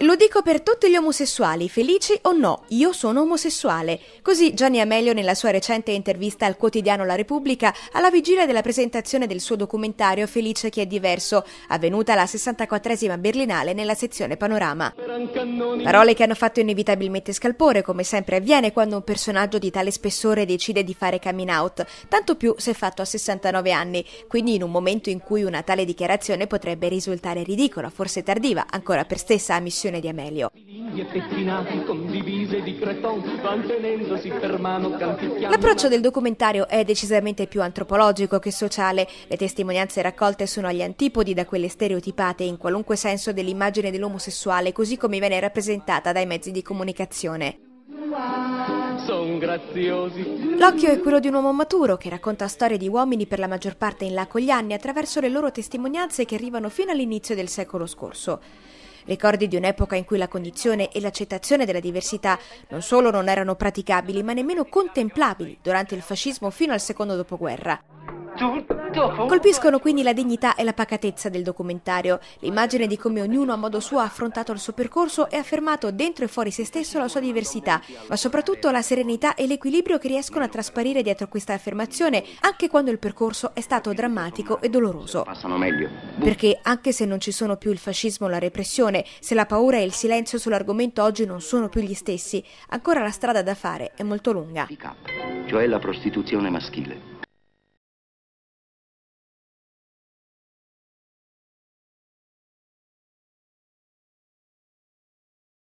Lo dico per tutti gli omosessuali, felici o no, io sono omosessuale. Così Gianni Amelio nella sua recente intervista al quotidiano La Repubblica alla vigilia della presentazione del suo documentario Felice chi è diverso, avvenuta alla 64esima Berlinale nella sezione Panorama. Parole che hanno fatto inevitabilmente scalpore, come sempre avviene quando un personaggio di tale spessore decide di fare coming out, tanto più se fatto a 69 anni, quindi in un momento in cui una tale dichiarazione potrebbe risultare ridicola, forse tardiva, ancora per stessa ammissione di Amelio gabbie pettinate con divise di creton, van per mano canticchiando. L'approccio del documentario è decisamente più antropologico che sociale. Le testimonianze raccolte sono agli antipodi da quelle stereotipate in qualunque senso dell'immagine dell'omosessuale, così come viene rappresentata dai mezzi di comunicazione son graziosi. L'occhio è quello di un uomo maturo che racconta storie di uomini per la maggior parte in là con gli anni attraverso le loro testimonianze che arrivano fino all'inizio del secolo scorso. Ricordi di un'epoca in cui la condizione e l'accettazione della diversità non solo non erano praticabili, ma nemmeno contemplabili durante il fascismo fino al secondo dopoguerra tutto. Colpiscono quindi la dignità e la pacatezza del documentario, l'immagine di come ognuno a modo suo ha affrontato il suo percorso e affermato dentro e fuori se stesso la sua diversità, ma soprattutto la serenità e l'equilibrio che riescono a trasparire dietro questa affermazione, anche quando il percorso è stato drammatico e doloroso. Perché anche se non ci sono più il fascismo e la repressione, se la paura e il silenzio sull'argomento oggi non sono più gli stessi, ancora la strada da fare è molto lunga. Cioè la prostituzione maschile.